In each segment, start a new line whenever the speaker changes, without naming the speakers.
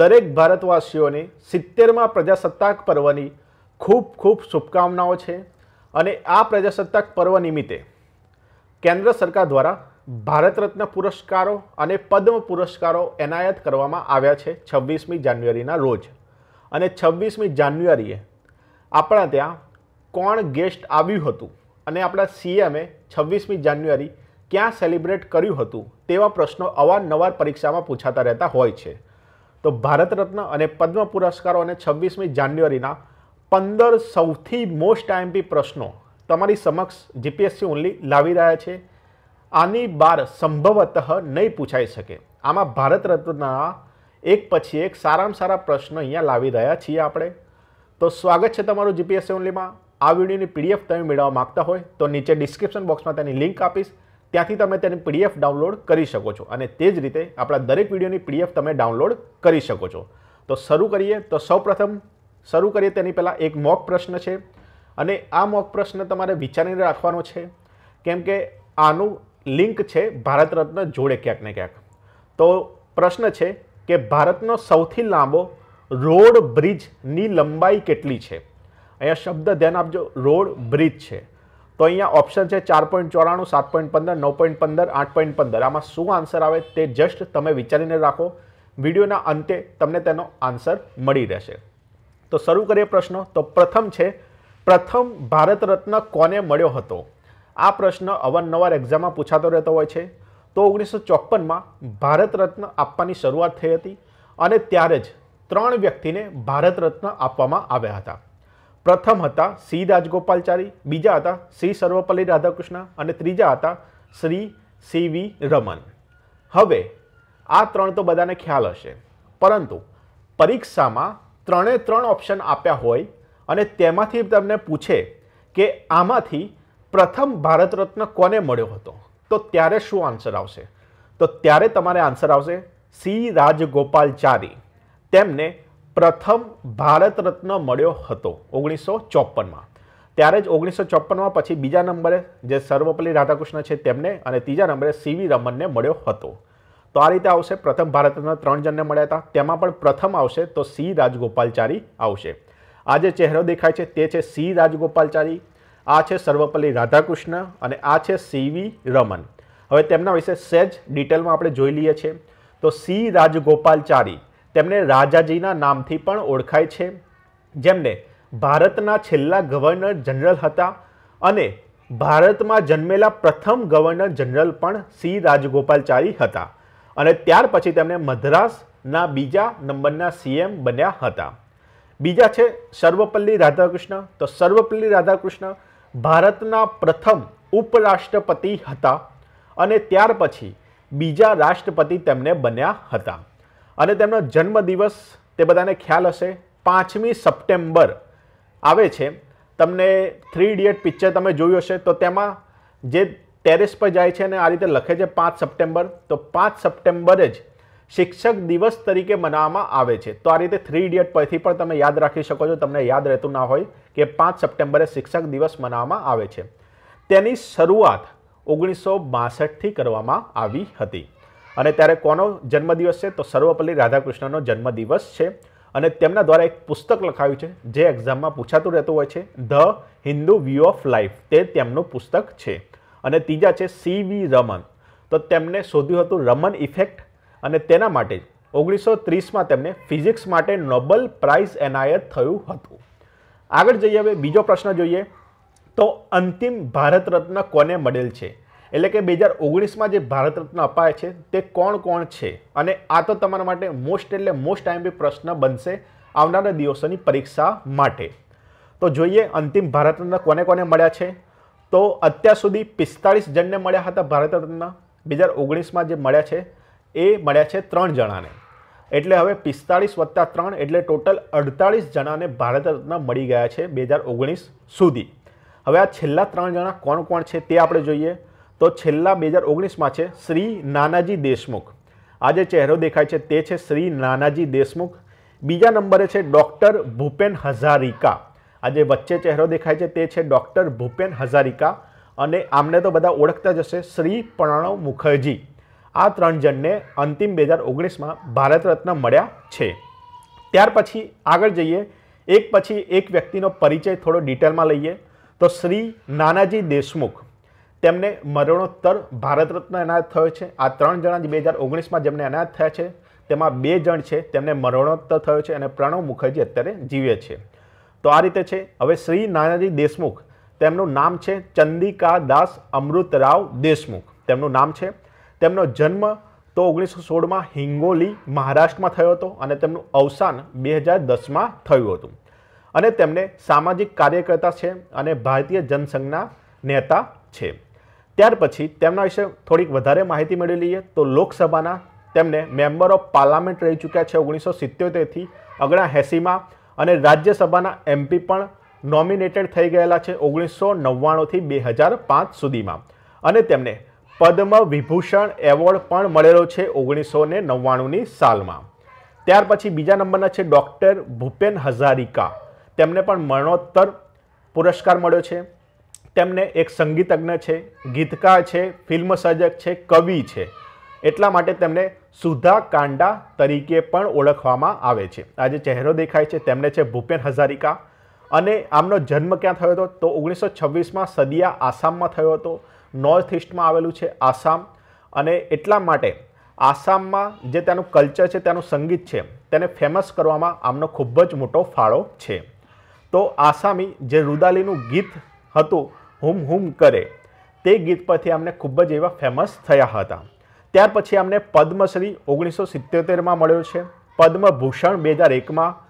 દરેક ભારતવાસીઓને સિત્તેરમાં પ્રજાસત્તાક પર્વની ખૂબ ખૂબ શુભકામનાઓ છે અને આ પ્રજાસત્તાક પર્વ નિમિત્તે કેન્દ્ર સરકાર દ્વારા ભારત રત્ન પુરસ્કારો અને પદ્મ પુરસ્કારો એનાયત કરવામાં આવ્યા છે છવ્વીસમી જાન્યુઆરીના રોજ અને છવ્વીસમી જાન્યુઆરીએ આપણા ત્યાં કોણ ગેસ્ટ આવ્યું હતું અને આપણા સીએમે છવ્વીસમી જાન્યુઆરી ક્યાં સેલિબ્રેટ કર્યું હતું તેવા પ્રશ્નો અવારનવાર પરીક્ષામાં પૂછાતા રહેતા હોય છે તો ભારત રત્ન અને પદ્મ પુરસ્કારો અને છવ્વીસમી જાન્યુઆરીના પંદર સૌથી મોસ્ટ આઈએમપી પ્રશ્નો તમારી સમક્ષ જીપીએસસી ઓનલી લાવી રહ્યા છે આની બાર સંભવતઃ નહીં પૂછાઈ શકે આમાં ભારત રત્નના એક પછી એક સારામાં સારા પ્રશ્ન અહીંયા લાવી રહ્યા છીએ આપણે તો સ્વાગત છે તમારું જીપીએસસી ઓનલીમાં આ વિડીયોની પીડીએફ તમે મેળવવા માગતા હોય તો નીચે ડિસ્ક્રિપ્શન બોક્સમાં તેની લિંક આપીશ ત્યાંથી તમે તેની પીડીએફ ડાઉનલોડ કરી શકો છો અને તે જ રીતે આપણા દરેક વિડીયોની પીડીએફ તમે ડાઉનલોડ કરી શકો છો તો શરૂ કરીએ તો સૌપ્રથમ શરૂ કરીએ તેની પહેલાં એક મોક પ્રશ્ન છે અને આ મોક પ્રશ્ન તમારે વિચારીને રાખવાનો છે કેમ કે આનું લિંક છે ભારત રત્ન જોડે ક્યાંક ને ક્યાંક તો પ્રશ્ન છે કે ભારતનો સૌથી લાંબો રોડ બ્રિજની લંબાઈ કેટલી છે અહીંયા શબ્દ ધ્યાન આપજો રોડ બ્રિજ છે તો અહીંયા ઓપ્શન છે ચાર પોઈન્ટ ચોરાણું સાત પોઈન્ટ પંદર નવ પોઈન્ટ પંદર આઠ પોઈન્ટ પંદર આમાં શું આન્સર આવે તે જસ્ટ તમે વિચારીને રાખો વિડીયોના અંતે તમને તેનો આન્સર મળી રહેશે તો શરૂ કરીએ પ્રશ્નો તો પ્રથમ છે પ્રથમ ભારત રત્ન કોને મળ્યો હતો આ પ્રશ્ન અવારનવાર એક્ઝામમાં પૂછાતો રહેતો હોય છે તો ઓગણીસો ચોપનમાં ભારત રત્ન આપવાની શરૂઆત થઈ હતી અને ત્યારે જ ત્રણ વ્યક્તિને ભારત રત્ન આપવામાં આવ્યા હતા પ્રથમ હતા શ્રી રાજગોપાલચારી બીજા હતા શ્રી સર્વપલ્લી રાધાકૃષ્ણ અને ત્રીજા હતા શ્રી સીવી રમન હવે આ ત્રણ તો બધાને ખ્યાલ હશે પરંતુ પરીક્ષામાં ત્રણે ત્રણ ઓપ્શન આપ્યા હોય અને તેમાંથી તમને પૂછે કે આમાંથી પ્રથમ ભારત રત્ન કોને મળ્યો હતો તો ત્યારે શું આન્સર આવશે તો ત્યારે તમારે આન્સર આવશે સી રાજગોપાલચારી તેમને પ્રથમ ભારત રત્ન મળ્યો હતો ઓગણીસો ચોપનમાં ત્યારે જ ઓગણીસો ચોપનમાં પછી બીજા નંબરે જે સર્વપલ્લી રાધાકૃષ્ણ છે તેમને અને ત્રીજા નંબરે સીવી રમનને મળ્યો હતો તો આ રીતે આવશે પ્રથમ ભારત રત્ન ત્રણ જણને મળ્યા હતા તેમાં પણ પ્રથમ આવશે તો સી રાજગોપાલચારી આવશે આ જે ચહેરો દેખાય છે તે છે સી રાજગોપાલચારી આ છે સર્વપલ્લી રાધાકૃષ્ણ અને આ છે સીવી રમન હવે તેમના વિશે સહેજ ડિટેલમાં આપણે જોઈ લઈએ છીએ તો સી રાજગોપાલચારી તેમને રાજાજીના નામથી પણ ઓળખાય છે જેમને ભારતના છેલ્લા ગવર્નર જનરલ હતા અને ભારતમાં જન્મેલા પ્રથમ ગવર્નર જનરલ પણ સી રાજગોપાલચારી હતા અને ત્યાર પછી તેમણે મદ્રાસના બીજા નંબરના સીએમ બન્યા હતા બીજા છે સર્વપલ્લી રાધાકૃષ્ણ તો સર્વપલ્લી રાધાકૃષ્ણ ભારતના પ્રથમ ઉપરાષ્ટ્રપતિ હતા અને ત્યાર પછી બીજા રાષ્ટ્રપતિ તેમને બન્યા હતા અને તેમનો જન્મદિવસ તે બધાને ખ્યાલ હશે પાંચમી સપ્ટેમ્બર આવે છે તમને થ્રી ઇડિયટ પિક્ચર તમે જોયું હશે તો તેમાં જે ટેરેસ પર જાય છે અને આ રીતે લખે છે પાંચ સપ્ટેમ્બર તો પાંચ સપ્ટેમ્બરે જ શિક્ષક દિવસ તરીકે મનાવવામાં આવે છે તો આ રીતે થ્રી ઇડિયટ પરથી પણ તમે યાદ રાખી શકો છો તમને યાદ રહેતું ના હોય કે પાંચ સપ્ટેમ્બરે શિક્ષક દિવસ મનાવવામાં આવે છે તેની શરૂઆત ઓગણીસો બાસઠથી કરવામાં આવી હતી અને ત્યારે કોનો જન્મદિવસ છે તો સર્વપલ્લી રાધાકૃષ્ણનો જન્મદિવસ છે અને તેમના દ્વારા એક પુસ્તક લખાયું છે જે એક્ઝામમાં પૂછાતું રહેતું હોય છે the Hindu view of life તે તેમનું પુસ્તક છે અને ત્રીજા છે સી વી રમન તો તેમને શોધ્યું હતું રમન ઇફેક્ટ અને તેના માટે જ ઓગણીસો ત્રીસમાં તેમને ફિઝિક્સ માટે નોબલ પ્રાઇઝ એનાયત થયું હતું આગળ જઈએ હવે બીજો પ્રશ્ન જોઈએ તો અંતિમ ભારત રત્ન કોને મળેલ છે એટલે કે બે હજાર ઓગણીસમાં જે ભારત રત્ન અપાય છે તે કોણ કોણ છે અને આ તો તમારા માટે મોસ્ટ એટલે મોસ્ટ આઈએમપી પ્રશ્ન બનશે આવનારા દિવસોની પરીક્ષા માટે તો જોઈએ અંતિમ ભારત રત્ન કોને કોને મળ્યા છે તો અત્યાર સુધી પિસ્તાળીસ જણને મળ્યા હતા ભારત રત્ન બે હજાર ઓગણીસમાં જે મળ્યા છે એ મળ્યા છે ત્રણ જણાને એટલે હવે પિસ્તાળીસ વત્તા ત્રણ એટલે ટોટલ અડતાળીસ જણાને ભારત રત્ન મળી ગયા છે બે હજાર ઓગણીસ સુધી હવે આ છેલ્લા ત્રણ જણા કોણ કોણ છે તે આપણે જોઈએ તો છેલ્લા બે હજાર ઓગણીસમાં છે શ્રી નાનાજી દેશમુખ આ જે ચહેરો દેખાય છે તે છે શ્રી નાનાજી દેશમુખ બીજા નંબરે છે ડૉક્ટર ભૂપેન હઝારિકા આ જે વચ્ચે ચહેરો દેખાય છે તે છે ડૉક્ટર ભૂપેન હઝારિકા અને આમને તો બધા ઓળખતા જ હશે શ્રી પ્રણવ મુખર્જી આ ત્રણ જણને અંતિમ બે હજાર ઓગણીસમાં ભારત રત્ન મળ્યા છે ત્યાર પછી આગળ જઈએ એક પછી એક વ્યક્તિનો પરિચય થોડો ડિટેલમાં લઈએ તો શ્રી નાનાજી દેશમુખ તેમને મરણોત્તર ભારત રત્ન એનાયત થયો છે આ ત્રણ જણા જે બે હજાર ઓગણીસમાં જેમને એનાયત થયા છે તેમાં બે જણ છે તેમને મરણોત્તર થયો છે અને પ્રણવ મુખર્જી અત્યારે જીવે છે તો આ રીતે છે હવે શ્રી નાનાજી દેશમુખ તેમનું નામ છે ચંદિકા દાસ અમૃતરાવ દેશમુખ તેમનું નામ છે તેમનો જન્મ તો ઓગણીસો સોળમાં હિંગોલી મહારાષ્ટ્રમાં થયો હતો અને તેમનું અવસાન બે હજાર દસમાં થયું હતું અને તેમને સામાજિક કાર્યકર્તા છે અને ભારતીય જનસંઘના નેતા છે ત્યાર પછી તેમના વિશે થોડીક વધારે માહિતી મેળવી લઈએ તો લોકસભાના તેમને મેમ્બર ઓફ પાર્લામેન્ટ રહી ચૂક્યા છે ઓગણીસો સિત્યોતેરથી અગણા એંસીમાં અને રાજ્યસભાના એમપી પણ નોમિનેટેડ થઈ ગયેલા છે ઓગણીસો નવ્વાણુંથી બે હજાર પાંચ સુધીમાં અને તેમને પદ્મ વિભૂષણ એવોર્ડ પણ મળેલો છે ઓગણીસો ને નવ્વાણુંની સાલમાં ત્યાર પછી બીજા નંબરના છે ડૉક્ટર ભૂપેન હઝારિકા તેમને પણ મરણોત્તર પુરસ્કાર મળ્યો છે તેમને એક સંગીતજ્ઞ છે ગીતકાર છે ફિલ્મ સર્જક છે કવિ છે એટલા માટે તેમને સુધા કાંડા તરીકે પણ ઓળખવામાં આવે છે આ જે ચહેરો દેખાય છે તેમને છે ભૂપેન હજારિકા અને આમનો જન્મ ક્યાં થયો હતો તો ઓગણીસો છવ્વીસમાં સદિયા આસામમાં થયો હતો નોર્થ ઇસ્ટમાં આવેલું છે આસામ અને એટલા માટે આસામમાં જે તેનું કલ્ચર છે તેનું સંગીત છે તેને ફેમસ કરવામાં આમનો ખૂબ જ મોટો ફાળો છે તો આસામી જે રુદાલીનું ગીત હતું હુમ હુમ કરે તે ગીત પરથી આમને ખૂબ જ એવા ફેમસ થયા હતા ત્યાર પછી આમને પદ્મશ્રી ઓગણીસો સિત્તોતેરમાં મળ્યો છે પદ્મભૂષણ બે હજાર એકમાં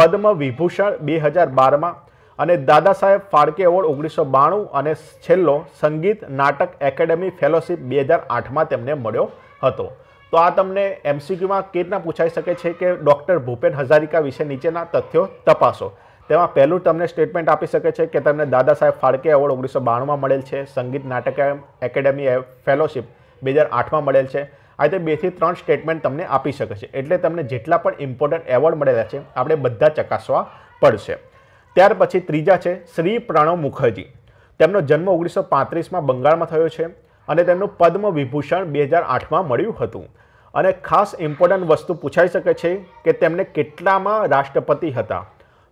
પદ્મ વિભૂષણ બે હજાર બારમાં અને દાદા સાહેબ ફાળકે એવોર્ડ ઓગણીસો બાણું અને છેલ્લો સંગીત નાટક એકેડેમી ફેલોશિપ બે હજાર આઠમાં તેમને મળ્યો હતો તો આ તમને એમસીક્યુમાં કેવી રીતના પૂછાઈ શકે છે કે ડૉક્ટર ભૂપેન હજારિકા વિશે નીચેના તથ્યો તપાસો તેમાં પહેલું તમને સ્ટેટમેન્ટ આપી શકે છે કે તમને દાદા સાહેબ ફાળકે એવોર્ડ ઓગણીસો બાણુંમાં મળેલ છે સંગીત નાટક એકેડેમી ફેલોશિપ બે હજાર આઠમાં મળેલ છે આ રીતે બેથી ત્રણ સ્ટેટમેન્ટ તમને આપી શકે છે એટલે તમને જેટલા પણ ઇમ્પોર્ટન્ટ એવોર્ડ મળેલા છે આપણે બધા ચકાસવા પડશે ત્યાર પછી ત્રીજા છે શ્રી પ્રણવ મુખર્જી તેમનો જન્મ ઓગણીસો પાંત્રીસમાં બંગાળમાં થયો છે અને તેમનું પદ્મ વિભૂષણ બે હજાર આઠમાં મળ્યું હતું અને ખાસ ઇમ્પોર્ટન્ટ વસ્તુ પૂછાઈ શકે છે કે તેમને કેટલામાં રાષ્ટ્રપતિ હતા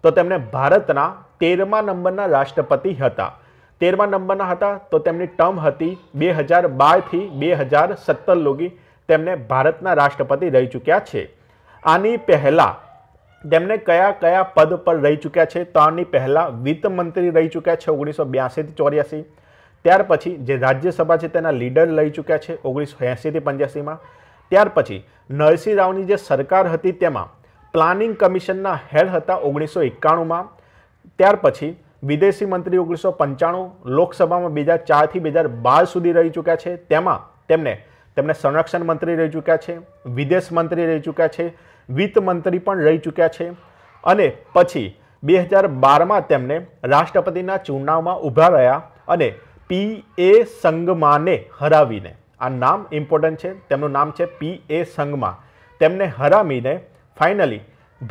તો તેમણે ભારતના તેરમા નંબરના રાષ્ટ્રપતિ હતા તેરમા નંબરના હતા તો તેમની ટર્મ હતી બે હજાર બારથી બે હજાર સત્તર લોગી તેમને ભારતના રાષ્ટ્રપતિ રહી ચૂક્યા છે આની પહેલાં તેમને કયા કયા પદ પર રહી ચૂક્યા છે તો આની પહેલાં વિત્તમંત્રી રહી ચૂક્યા છે ઓગણીસો બ્યાસીથી ચોર્યાસી ત્યાર પછી જે રાજ્યસભા છે તેના લીડર લઈ ચૂક્યા છે ઓગણીસો એંસીથી પંચ્યાસીમાં ત્યાર પછી નરસિંહ રાવની જે સરકાર હતી તેમાં પ્લાનિંગ કમિશનના હેડ હતા ઓગણીસો એકાણુંમાં ત્યાર પછી વિદેશી મંત્રી ઓગણીસો પંચાણું લોકસભામાં બે હજાર ચારથી બે હજાર બાર સુધી રહી ચૂક્યા છે તેમાં તેમને તેમને સંરક્ષણ મંત્રી રહી ચૂક્યા છે વિદેશ મંત્રી રહી ચૂક્યા છે વિત્ત મંત્રી પણ રહી ચૂક્યા છે અને પછી બે હજાર બારમાં તેમને રાષ્ટ્રપતિના ચુનાવમાં ઊભા રહ્યા અને પી એ સંગમાને હરાવીને આ નામ ઇમ્પોર્ટન્ટ છે તેમનું નામ છે પી એ સંગમા તેમને હરામીને ફાઇનલી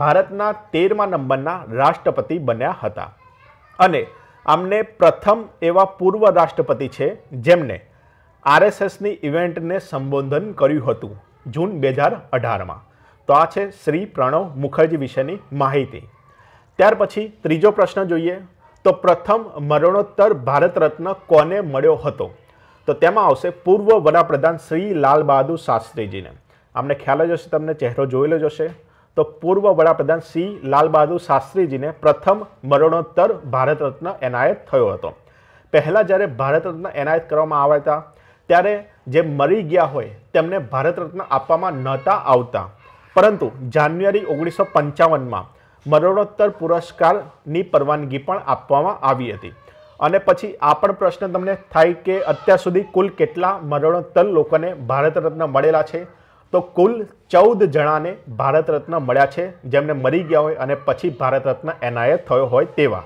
ભારતના તેરમા નંબરના રાષ્ટ્રપતિ બન્યા હતા અને આમને પ્રથમ એવા પૂર્વ રાષ્ટ્રપતિ છે જેમને આરએસએસની ઇવેન્ટને સંબોધન કર્યું હતું જૂન બે હજાર અઢારમાં તો આ છે શ્રી પ્રણવ મુખર્જી વિશેની માહિતી ત્યાર પછી ત્રીજો પ્રશ્ન જોઈએ તો પ્રથમ મરણોત્તર ભારત રત્ન કોને મળ્યો હતો તો તેમાં આવશે પૂર્વ વડાપ્રધાન શ્રી લાલ બહાદુર શાસ્ત્રીજીને આમને ખ્યાલ જ હશે તમને ચહેરો જોયેલો જ હશે તો પૂર્વ વડાપ્રધાન સી લાલબહાદુર શાસ્ત્રીજીને પ્રથમ મરણોત્તર ભારત રત્ન એનાયત થયો હતો પહેલાં જ્યારે ભારત રત્ન એનાયત કરવામાં આવ્યા હતા ત્યારે જે મરી ગયા હોય તેમને ભારત રત્ન આપવામાં નહોતા આવતા પરંતુ જાન્યુઆરી ઓગણીસો પંચાવનમાં મરણોત્તર પુરસ્કારની પરવાનગી પણ આપવામાં આવી હતી અને પછી આ પણ પ્રશ્ન તમને થાય કે અત્યાર સુધી કુલ કેટલા મરણોત્તર લોકોને ભારત રત્ન મળેલા છે તો કુલ ચૌદ જણાને ભારત રત્ન મળ્યા છે જેમને મરી ગયા હોય અને પછી ભારત રત્ન એનાયત થયો હોય તેવા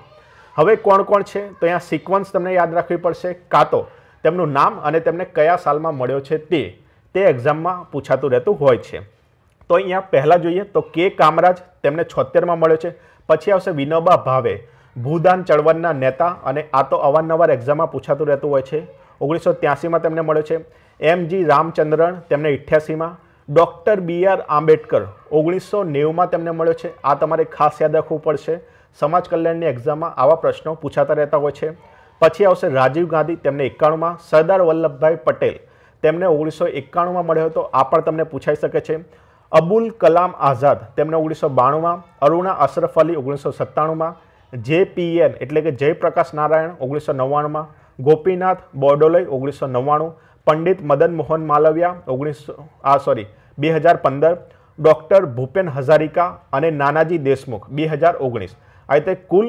હવે કોણ કોણ છે તો અહીંયા સિક્વન્સ તમને યાદ રાખવી પડશે કાં તો તેમનું નામ અને તેમને કયા સાલમાં મળ્યો છે તે તે એક્ઝામમાં પૂછાતું રહેતું હોય છે તો અહીંયા પહેલાં જોઈએ તો કે કામરાજ તેમને છોતેરમાં મળ્યો છે પછી આવશે વિનોબા ભાવે ભૂદાન ચળવળના નેતા અને આ તો અવારનવાર એક્ઝામમાં પૂછાતું રહેતું હોય છે ઓગણીસો ત્યાસીમાં તેમને મળ્યો છે એમ જી રામચંદ્રન તેમને ઇઠ્યાસીમાં ડૉક્ટર બી આર આંબેડકર ઓગણીસો નેવુંમાં તેમને મળ્યો છે આ તમારે ખાસ યાદ રાખવું પડશે સમાજ કલ્યાણની એક્ઝામમાં આવા પ્રશ્નો પૂછાતા રહેતા હોય છે પછી આવશે રાજીવ ગાંધી તેમને એકાણુંમાં સરદાર વલ્લભભાઈ પટેલ તેમને ઓગણીસો એકાણુંમાં મળ્યો હતો આ પણ તમને પૂછાઈ શકે છે અબુલ કલામ આઝાદ તેમને ઓગણીસો બાણુંમાં અરુણા અશરફ અલી ઓગણીસો સત્તાણુંમાં જે એટલે કે જયપ્રકાશ નારાયણ ઓગણીસો નવ્વાણુંમાં ગોપીનાથ બોર્ડોલય ઓગણીસો નવ્વાણું પંડિત મદન મોહન માલવિયા ઓગણીસો આ સોરી બે હજાર પંદર ડૉક્ટર ભૂપેન હજારિકા અને નાનાજી દેશમુખ બે હજાર ઓગણીસ આ રીતે કુલ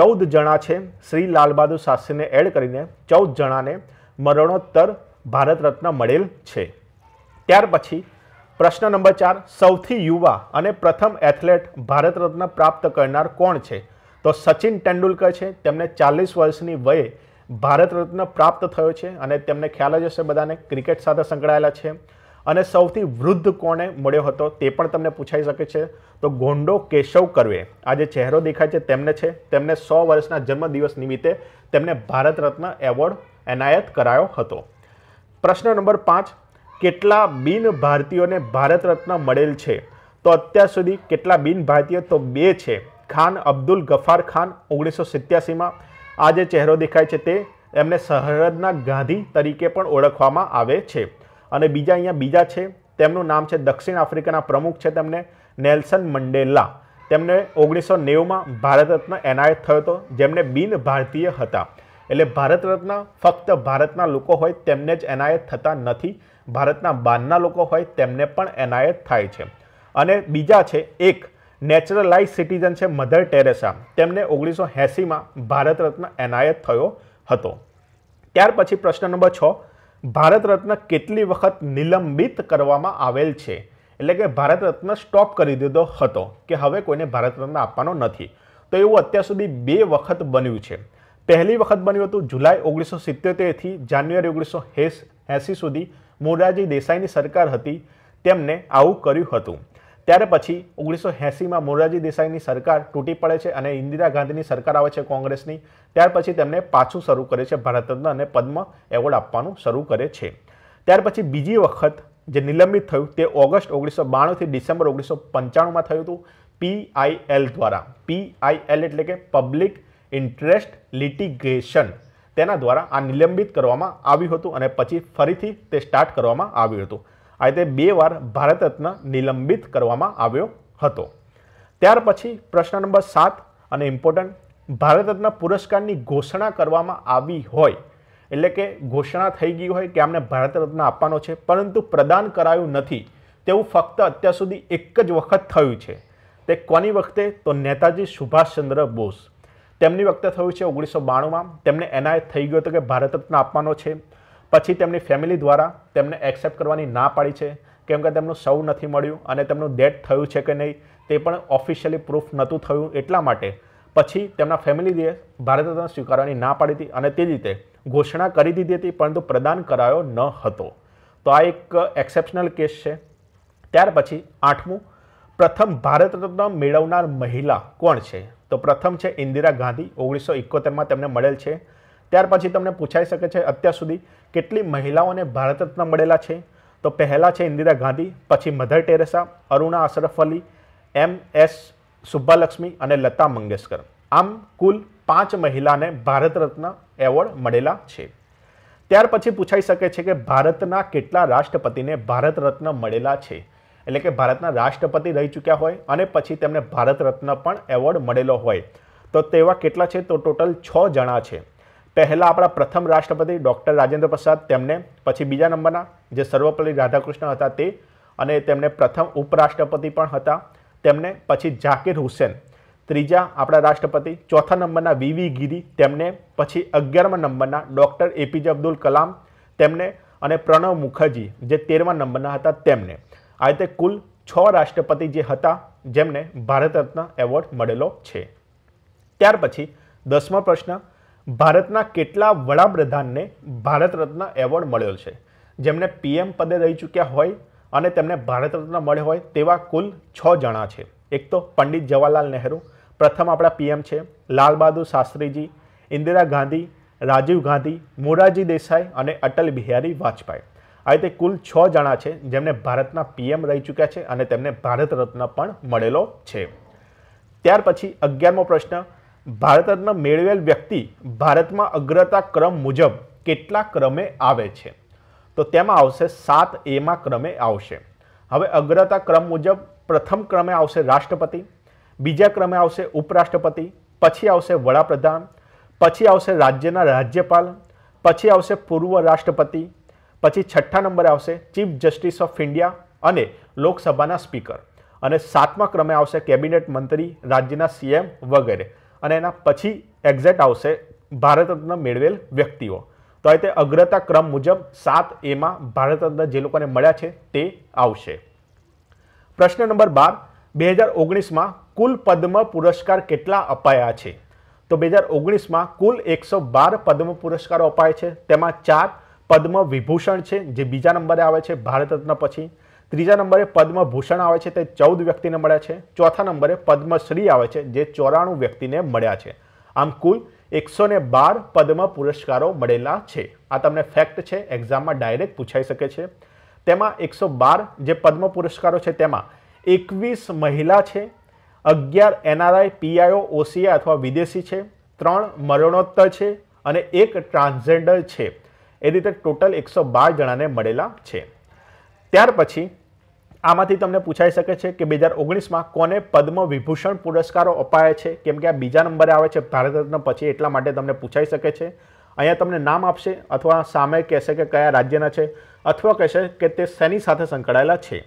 ચૌદ જણા છે શ્રી લાલબહાદુર શાસ્ત્રીને એડ કરીને ચૌદ જણાને મરણોત્તર ભારત રત્ન મળેલ છે ત્યાર પછી પ્રશ્ન નંબર ચાર સૌથી યુવા અને પ્રથમ એથ્લેટ ભારત રત્ન પ્રાપ્ત કરનાર કોણ છે તો સચિન તેંડુલકર છે તેમને ચાલીસ વર્ષની વયે ભારત રત્ન પ્રાપ્ત થયો છે અને તેમને ખ્યાલ જ હશે બધાને ક્રિકેટ સાથે સંકળાયેલા છે અને સૌથી વૃદ્ધ કોણે મળ્યો હતો તે પણ તમને પૂછાઈ શકે છે તો ગોંડો કેશવ કરવે આ જે ચહેરો દેખાય છે તેમને છે તેમને સો વર્ષના જન્મદિવસ નિમિત્તે તેમને ભારત રત્ન એવોર્ડ એનાયત કરાયો હતો પ્રશ્ન નંબર પાંચ કેટલા બિન ભારતીયોને ભારત રત્ન મળેલ છે તો અત્યાર સુધી કેટલા બિન ભારતીય તો બે છે ખાન અબ્દુલ ગફાર ખાન ઓગણીસો સિત્યાસીમાં આ જે ચહેરો દેખાય છે તે એમને સરહદના ગાંધી તરીકે પણ ઓળખવામાં આવે છે અને બીજા અહીંયા બીજા છે તેમનું નામ છે દક્ષિણ આફ્રિકાના પ્રમુખ છે તેમને નેલ્સન મંડેલા તેમને ઓગણીસો નેવુંમાં ભારત રત્ન એનાયત થયો હતો જેમને બિન ભારતીય હતા એટલે ભારત રત્ન ફક્ત ભારતના લોકો હોય તેમને જ એનાયત થતા નથી ભારતના બહારના લોકો હોય તેમને પણ એનાયત થાય છે અને બીજા છે એક નેચરલાઇઝ સિટીઝન છે મધર ટેરેસા તેમને ઓગણીસો એંસીમાં ભારત રત્ન એનાયત થયો હતો ત્યાર પછી પ્રશ્ન નંબર છ ભારત રત્ન કેટલી વખત નિલંબિત કરવામાં આવેલ છે એટલે કે ભારત રત્ન સ્ટોપ કરી દીધો હતો કે હવે કોઈને ભારત રત્ન આપવાનો નથી તો એવું અત્યાર સુધી બે વખત બન્યું છે પહેલી વખત બન્યું હતું જુલાઈ ઓગણીસો સિત્તેરથી જાન્યુઆરી ઓગણીસો એંસી સુધી મોરારજી દેસાઈની સરકાર હતી તેમને આવું કર્યું હતું ત્યારે પછી ઓગણીસો એંસીમાં મોરારજી દેસાઈની સરકાર તૂટી પડે છે અને ઇન્દિરા ગાંધીની સરકાર આવે છે કોંગ્રેસની ત્યાર પછી તેમને પાછું શરૂ કરે છે ભારત અને પદ્મ એવોર્ડ આપવાનું શરૂ કરે છે ત્યાર પછી બીજી વખત જે નિલંબિત થયું તે ઓગસ્ટ ઓગણીસો બાણુંથી ડિસેમ્બર ઓગણીસો પંચાણુંમાં થયું હતું પીઆઈએલ દ્વારા પીઆઈએલ એટલે કે પબ્લિક ઇન્ટરેસ્ટ લિટિગેશન તેના દ્વારા આ નિલંબિત કરવામાં આવ્યું હતું અને પછી ફરીથી તે સ્ટાર્ટ કરવામાં આવ્યું હતું આ રીતે બે વાર ભારત રત્ન નિલંબિત કરવામાં આવ્યો હતો ત્યાર પછી પ્રશ્ન નંબર સાત અને ઇમ્પોર્ટન્ટ ભારત રત્ન પુરસ્કારની ઘોષણા કરવામાં આવી હોય એટલે કે ઘોષણા થઈ ગઈ હોય કે આમને ભારત રત્ન આપવાનો છે પરંતુ પ્રદાન કરાયું નથી તેવું ફક્ત અત્યાર સુધી એક જ વખત થયું છે તે કોની વખતે તો નેતાજી સુભાષચંદ્ર બોઝ તેમની વખતે થયું છે ઓગણીસો બાણુંમાં તેમને એનાયત થઈ ગયો હતો કે ભારત રત્ન આપવાનો છે પછી તેમની ફેમિલી દ્વારા તેમને એક્સેપ્ટ કરવાની ના પાડી છે કેમ કે તેમનું સૌ નથી મળ્યું અને તેમનું ડેથ થયું છે કે નહીં તે પણ ઓફિશિયલી પ્રૂફ નહોતું થયું એટલા માટે પછી તેમના ફેમિલીએ ભારત રત્ન સ્વીકારવાની ના પાડી હતી અને તે રીતે ઘોષણા કરી દીધી હતી પરંતુ પ્રદાન કરાયો ન હતો તો આ એક એક્સેપ્શનલ કેસ છે ત્યાર પછી આઠમું પ્રથમ ભારત રત્ન મેળવનાર મહિલા કોણ છે તો પ્રથમ છે ઇન્દિરા ગાંધી ઓગણીસો એકોતેરમાં તેમને મળેલ છે ત્યાર પછી તમને પૂછાઈ શકે છે અત્યાર સુધી કેટલી મહિલાઓને ભારત રત્ન મળેલા છે તો પહેલાં છે ઇન્દિરા ગાંધી પછી mother Teresa Aruna Ashraf Ali M S Subbulakshmi અને લતા મંગેશકર આમ કુલ પાંચ મહિલાને ભારત રત્ન એવોર્ડ મળેલા છે ત્યાર પછી પૂછાઈ શકે છે કે ભારતના કેટલા રાષ્ટ્રપતિને ભારત રત્ન મળેલા છે એટલે કે ભારતના રાષ્ટ્રપતિ રહી ચૂક્યા હોય અને પછી તેમને ભારત રત્ન પણ એવોર્ડ મળેલો હોય તો તેવા કેટલા છે તો ટોટલ છ જણા છે પહેલાં આપણા પ્રથમ રાષ્ટ્રપતિ ડૉક્ટર રાજેન્દ્ર પ્રસાદ તેમને પછી બીજા નંબરના જે સર્વપલ્લી રાધાકૃષ્ણ હતા તે અને તેમને પ્રથમ ઉપરાષ્ટ્રપતિ પણ હતા તેમને પછી ઝાકિર હુસેન ત્રીજા આપણા રાષ્ટ્રપતિ ચોથા નંબરના વી વી ગીરી તેમને પછી અગિયારમા નંબરના ડૉક્ટર એપીજે અબ્દુલ કલામ તેમને અને પ્રણવ મુખર્જી જે તેરમા નંબરના હતા તેમને આ રીતે કુલ છ રાષ્ટ્રપતિ જે હતા જેમને ભારત રત્ન એવોર્ડ મળેલો છે ત્યાર પછી દસમો પ્રશ્ન ભારતના કેટલા વડાપ્રધાનને ભારત રત્ન એવોર્ડ મળ્યો છે જેમને પીએમ પદે રહી ચૂક્યા હોય અને તેમને ભારત રત્ન મળ્યો હોય તેવા કુલ છ જણા છે એક તો પંડિત જવાહરલાલ નહેરુ પ્રથમ આપણા પીએમ છે લાલ બહાદુર શાસ્ત્રીજી ઇન્દિરા ગાંધી રાજીવ ગાંધી મોરારજી દેસાઈ અને અટલ બિહારી વાજપેયી આ રીતે કુલ છ જણા છે જેમને ભારતના પીએમ રહી ચૂક્યા છે અને તેમને ભારત રત્ન પણ મળેલો છે ત્યાર પછી અગિયારમો પ્રશ્ન ભારતરત્ન મેળવેલ વ્યક્તિ ભારતમાં અગ્રતા ક્રમ મુજબ કેટલા ક્રમે આવે છે તો તેમાં આવશે સાત એમાં ક્રમે આવશે હવે અગ્રતા ક્રમ મુજબ પ્રથમ ક્રમે આવશે રાષ્ટ્રપતિ બીજા ક્રમે આવશે ઉપરાષ્ટ્રપતિ પછી આવશે વડાપ્રધાન પછી આવશે રાજ્યના રાજ્યપાલ પછી આવશે પૂર્વ રાષ્ટ્રપતિ પછી છઠ્ઠા નંબરે આવશે ચીફ જસ્ટિસ ઓફ ઇન્ડિયા અને લોકસભાના સ્પીકર અને સાતમા ક્રમે આવશે કેબિનેટ મંત્રી રાજ્યના સીએમ વગેરે અને એના પછી એક્ઝેટ આવશે ભારત રત્ન મેળવેલ વ્યક્તિઓ તો આ રીતે અગ્રતા ક્રમ મુજબ સાત એમાં ભારત રત્ન જે લોકોને મળ્યા છે તે આવશે પ્રશ્ન નંબર બાર બે હજાર ઓગણીસમાં કુલ પદ્મ પુરસ્કાર કેટલા અપાયા છે તો બે હજાર ઓગણીસમાં કુલ એકસો બાર પદ્મ પુરસ્કારો અપાય છે તેમાં ચાર પદ્મ વિભૂષણ છે જે બીજા નંબરે આવે છે ભારત રત્ન પછી ત્રીજા નંબરે પદ્મભૂષણ આવે છે તે ચૌદ વ્યક્તિને મળ્યા છે ચોથા નંબરે પદ્મશ્રી આવે છે જે ચોરાણું વ્યક્તિને મળ્યા છે આમ કુલ એકસો બાર પદ્મ પુરસ્કારો મળેલા છે આ તમને ફેક્ટ છે એક્ઝામમાં ડાયરેક્ટ પૂછાઈ શકે છે તેમાં એકસો બાર જે પદ્મ પુરસ્કારો છે તેમાં એકવીસ મહિલા છે અગિયાર એનઆરઆઈ પીઆઈઓ ઓસીઆઈ અથવા વિદેશી છે ત્રણ મરણોત્તર છે અને એક ટ્રાન્સજેન્ડર છે એ રીતે ટોટલ એકસો બાર જણાને મળેલા છે ત્યાર પછી આમાંથી તમને પૂછાઈ શકે છે કે બે હજાર ઓગણીસમાં કોને પદ્મ વિભૂષણ પુરસ્કારો અપાયા છે કેમ કે આ બીજા નંબરે આવે છે ભારત પછી એટલા માટે તમને પૂછાઈ શકે છે અહીંયા તમને નામ આપશે અથવા સામે કહેશે કે કયા રાજ્યના છે અથવા કહેશે કે તે શેની સાથે સંકળાયેલા છે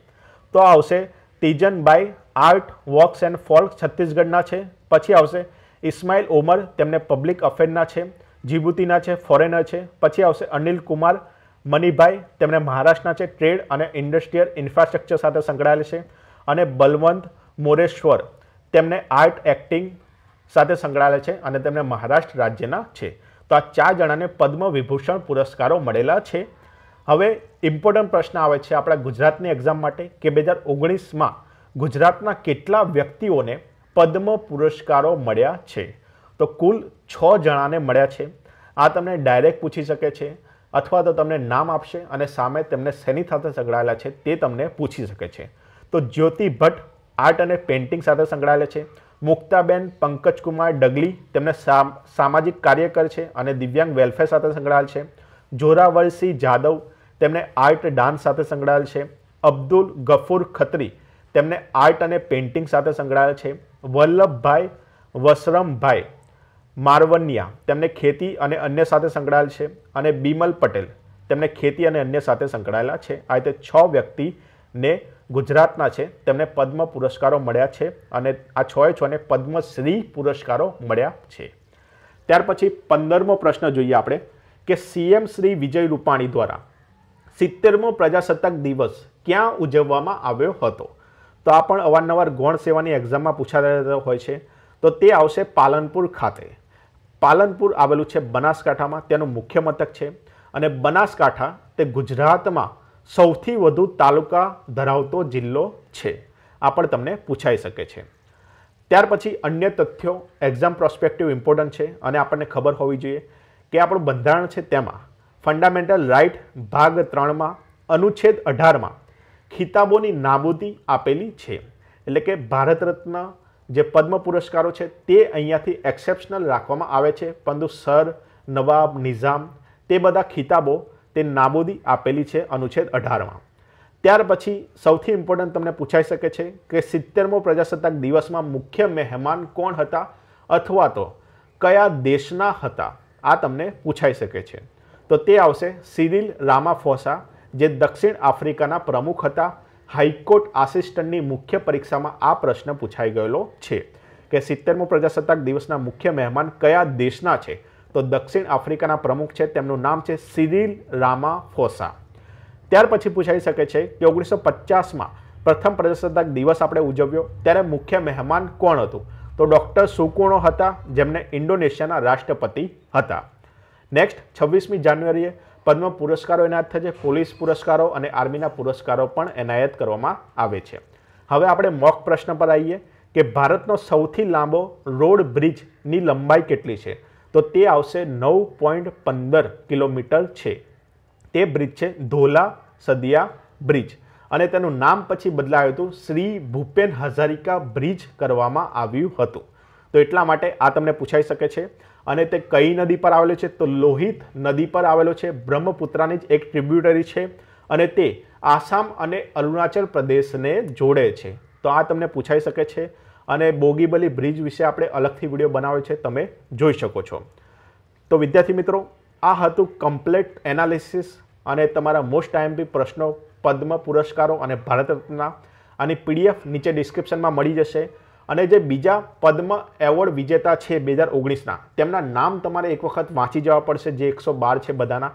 તો આવશે Teejanbai art vox and folk છત્તીસગઢના છે પછી આવશે ઇસ્માઇલ ઓમર તેમને પબ્લિક અફેરના છે જીબુતીના છે ફોરેનર છે પછી આવશે અનિલ કુમાર મનીભાઈ તેમણે મહારાષ્ટ્રના છે ટ્રેડ અને ઇન્ડસ્ટ્રીયલ ઇન્ફ્રાસ્ટ્રક્ચર સાથે સંકળાયેલ છે અને બલવંત મોરેશ્વર તેમને આર્ટ એક્ટિંગ સાથે સંકળાયેલા છે અને તેમને મહારાષ્ટ્ર રાજ્યના છે તો આ ચાર જણાને પદ્મ વિભૂષણ પુરસ્કારો મળેલા છે હવે ઇમ્પોર્ટન્ટ પ્રશ્ન આવે છે આપણા ગુજરાતની એક્ઝામ માટે કે બે હજાર ઓગણીસમાં ગુજરાતના કેટલા વ્યક્તિઓને પદ્મ પુરસ્કારો મળ્યા છે તો કુલ છ જણાને મળ્યા છે આ તમને ડાયરેક્ટ પૂછી શકે છે અથવા તો તમને નામ આપશે અને સામે તેમને શેની સાથે સંકળાયેલા છે તે તમને પૂછી શકે છે તો જ્યોતિ ભટ્ટ આર્ટ અને પેઇન્ટિંગ સાથે સંકળાયેલા છે મુક્તાબેન પંકજકુમાર ડગલી તેમને સામાજિક કાર્યકર છે અને દિવ્યાંગ વેલફેર સાથે સંકળાયેલ છે જોરાવરસિંહ જાદવ તેમને આર્ટ ડાન્સ સાથે સંકળાયેલ છે અબ્દુલ ગફુર ખત્રી તેમને આર્ટ અને પેઇન્ટિંગ સાથે સંકળાયેલ છે વલ્લભભાઈ વસરમભાઈ મારવનિયા તેમને ખેતી અને અન્ય સાથે સંકળાયેલ છે અને બિમલ પટેલ તેમને ખેતી અને અન્ય સાથે સંકળાયેલા છે આ રીતે છ વ્યક્તિને ગુજરાતના છે તેમને પદ્મ પુરસ્કારો મળ્યા છે અને આ છએ છને પદ્મશ્રી પુરસ્કારો મળ્યા છે ત્યાર પછી પંદરમો પ્રશ્ન જોઈએ આપણે કે સીએમ શ્રી વિજય રૂપાણી દ્વારા સિત્તેરમો પ્રજાસત્તાક દિવસ ક્યાં ઉજવવામાં આવ્યો હતો તો આ પણ અવારનવાર ગૌણ સેવાની એક્ઝામમાં પૂછાતા હોય છે તો તે આવશે પાલનપુર ખાતે પાલનપુર આવેલું છે બનાસકાંઠામાં તેનું મુખ્ય મથક છે અને બનાસકાંઠા તે ગુજરાતમાં સૌથી વધુ તાલુકા ધરાવતો જિલ્લો છે આ પણ તમને પૂછાઈ શકે છે ત્યાર પછી અન્ય તથ્યો એક્ઝામ પ્રોસ્પેક્ટિવ ઇમ્પોર્ટન્ટ છે અને આપણને ખબર હોવી જોઈએ કે આપણું બંધારણ છે તેમાં ફંડામેન્ટલ રાઇટ ભાગ ત્રણમાં અનુચ્છેદ અઢારમાં ખિતાબોની નાબૂદી આપેલી છે એટલે કે ભારત રત્ન જે પદ્મ પુરસ્કારો છે તે અહીંયાથી એક્સેપ્શનલ રાખવામાં આવે છે પરંતુ સર નવાબ નિઝામ તે બધા ખિતાબો તે નાબૂદી આપેલી છે અનુચ્છેદ અઢારમાં ત્યાર પછી સૌથી ઇમ્પોર્ટન્ટ તમને પૂછાઈ શકે છે કે સિત્તેરમો પ્રજાસત્તાક દિવસમાં મુખ્ય મહેમાન કોણ હતા અથવા તો કયા દેશના હતા આ તમને પૂછાઈ શકે છે તો તે આવશે સિરિલ રામાફોસા જે દક્ષિણ આફ્રિકાના પ્રમુખ હતા હાઈકોર્ટ આસિસ્ટન્ટની મુખ્ય પરીક્ષામાં આ પ્રશ્ન પૂછાઈ ગયેલો છે કે સિત્તેરમો પ્રજાસત્તાક દિવસના મુખ્ય મહેમાન કયા દેશના છે તો દક્ષિણ આફ્રિકાના પ્રમુખ છે તેમનું નામ છે સિરિલ રામા ફોસા ત્યાર પછી પૂછાઈ શકે છે કે ઓગણીસો પચાસમાં પ્રથમ પ્રજાસત્તાક દિવસ આપણે ઉજવ્યો ત્યારે મુખ્ય મહેમાન કોણ હતું તો ડૉક્ટર સુકુણો હતા જેમને ઇન્ડોનેશિયાના રાષ્ટ્રપતિ હતા નેક્સ્ટ છવ્વીસમી જાન્યુઆરીએ પદ્મ પુરસ્કારો એનાયત થાય પોલીસ પુરસ્કારો અને આર્મીના પુરસ્કારો પણ એનાયત કરવામાં આવે છે હવે આપણે મોક પ્રશ્ન પર આવીએ કે ભારતનો સૌથી લાંબો રોડ બ્રિજની લંબાઈ કેટલી છે તો તે આવશે નવ પોઈન્ટ પંદર કિલોમીટર છે તે બ્રિજ છે ધોલા સદિયા બ્રિજ અને તેનું નામ પછી બદલાયું હતું શ્રી ભૂપેન હજારિકા બ્રિજ કરવામાં આવ્યું હતું તો એટલા માટે આ તમને પૂછાઈ શકે છે અને તે કઈ નદી પર આવેલો છે તો લોહિત નદી પર આવેલો છે બ્રહ્મપુત્રાની જ એક ટ્રિબ્યુટરી છે અને તે આસામ અને અરુણાચલ પ્રદેશને જોડે છે તો આ તમને પૂછાઈ શકે છે અને બોગીબલી બ્રિજ વિશે આપણે અલગથી વિડીયો બનાવ્યો છે તમે જોઈ શકો છો તો વિદ્યાર્થી મિત્રો આ હતું કમ્પ્લેટ એનાલિસિસ અને તમારા મોસ્ટ આઈએમપી પ્રશ્નો પદ્મ પુરસ્કારો અને ભારત રત્નના આની પીડીએફ નીચે ડિસ્ક્રિપ્શનમાં મળી જશે અને જે બીજા પદ્મ એવોર્ડ વિજેતા છે બે હજાર ઓગણીસના તેમના નામ તમારે એક વખત વાંચી જવા પડશે જે એકસો બાર છે બધાના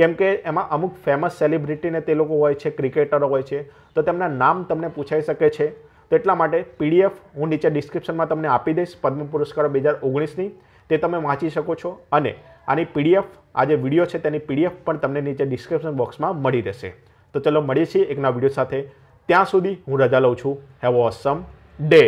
કેમ કે એમાં અમુક ફેમસ સેલિબ્રિટીને તે લોકો હોય છે ક્રિકેટરો હોય છે તો તેમના નામ તમને પૂછાઈ શકે છે તો એટલા માટે પીડીએફ હું નીચે ડિસ્ક્રિપ્શનમાં તમને આપી દઈશ પદ્મ પુરસ્કારો બે હજાર ઓગણીસની તે તમે વાંચી શકો છો અને આની પીડીએફ આ જે વિડીયો છે તેની પીડીએફ પણ તમને નીચે ડિસ્ક્રિપ્શન બોક્સમાં મળી રહેશે તો ચલો મળીએ છીએ એકના વિડીયો સાથે ત્યાં સુધી હું રજા લઉં છું હેવ અ ઓસમ ડે